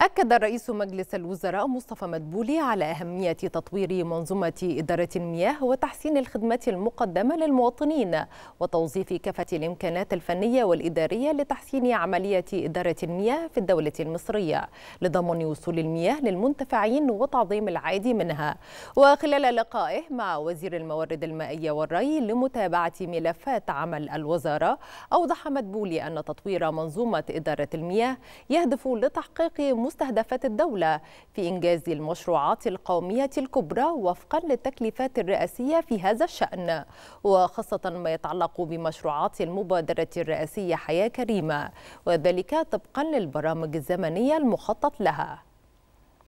أكد رئيس مجلس الوزراء مصطفى مدبولي على أهمية تطوير منظومة إدارة المياه وتحسين الخدمات المقدمة للمواطنين وتوظيف كافة الإمكانات الفنية والإدارية لتحسين عملية إدارة المياه في الدولة المصرية لضمان وصول المياه للمنتفعين وتعظيم العادي منها وخلال لقائه مع وزير الموارد المائية والري لمتابعة ملفات عمل الوزارة أوضح مدبولي أن تطوير منظومة إدارة المياه يهدف لتحقيق مستهدفات الدولة في إنجاز المشروعات القومية الكبرى وفقا للتكليفات الرئاسية في هذا الشأن وخاصة ما يتعلق بمشروعات المبادرة الرئاسية حياة كريمة وذلك طبقا للبرامج الزمنية المخطط لها